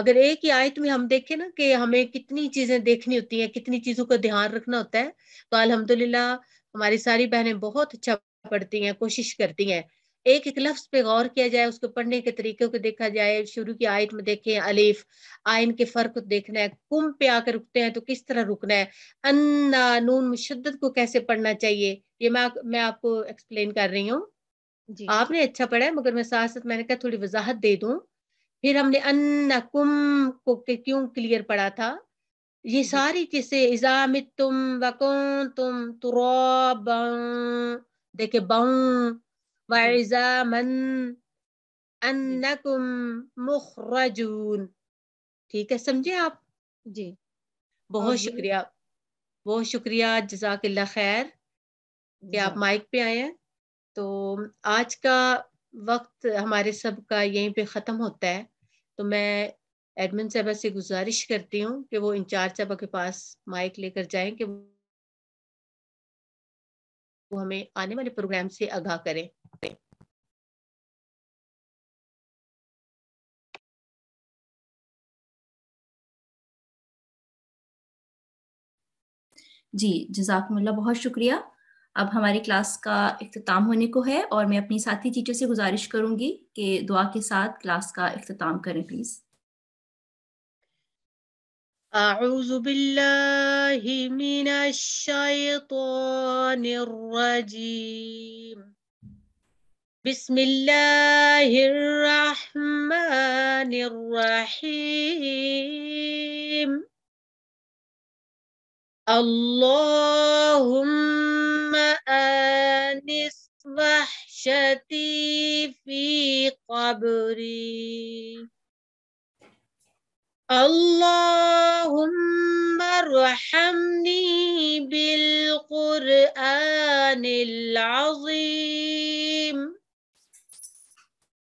अगर एक ही आयत में हम देखें ना कि हमें कितनी चीजें देखनी होती हैं कितनी चीजों का ध्यान रखना होता है तो अलहमदुल्ला हमारी सारी बहनें बहुत अच्छा पढ़ती हैं कोशिश करती हैं एक एक लफ्ज पे गौर किया जाए उसको पढ़ने के तरीके को देखा जाए शुरू की आयत में देखें अलीफ आयन के फर्क देखना है कुंभ पे आकर रुकते हैं तो किस तरह रुकना है अन्ना नून मुशद को कैसे पढ़ना चाहिए ये मैं मैं आपको एक्सप्लेन कर रही हूँ जी आपने अच्छा पढ़ा है मगर मैं साथ साथ मैंने कहा थोड़ी वजाहत दे दू फिर हमने कुम को क्यों क्लियर पढ़ा था ये सारी चीजें इजामित तुम वकुम तुम तुरो देखे बाऊ अन्न कुम मुखरजून ठीक है समझे आप जी बहुत शुक्रिया बहुत शुक्रिया जजाक खैर कि आप माइक पे आए हैं तो आज का वक्त हमारे सब का यहीं पे ख़त्म होता है तो मैं एडमिन साहबा से गुजारिश करती हूँ कि वो इंचार्ज साहबा के पास माइक लेकर जाएं कि वो हमें आने वाले प्रोग्राम से आगाह करें जी जजाकमल्ला बहुत शुक्रिया अब हमारी क्लास का अख्ताम होने को है और मैं अपनी साथी टीचर से गुजारिश करूंगी कि दुआ के साथ क्लास का अख्ताम करें प्लीज أعوذ بالله من الشيطان الرجيم بسم الله الرحمن الرحيم اللهم أنس وحشتي في قبري اللهم ارحمني بالقرآن العظيم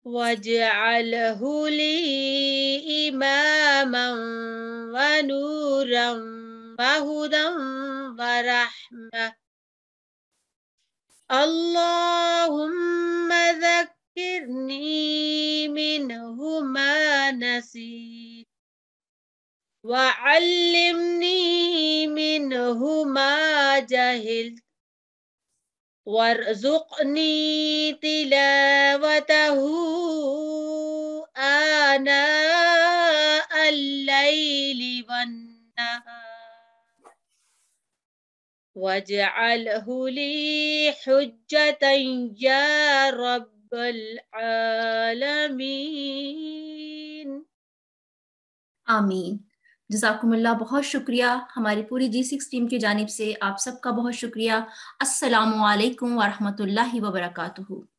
واجعله لي إماما ونورا وهدى ورحمة اللهم ذكرني منهما نسيت وعلمني منهما جهلت وارزقني تلاوته آناء الليل والنهار واجعله لي حجة يا رب العالمين आमीन जजाकुमल्ला बहुत शुक्रिया हमारी पूरी जी सिक्स टीम की जानब से आप सबका बहुत शुक्रिया अस्सलाम वालेकुम वरहमतुल्लाहि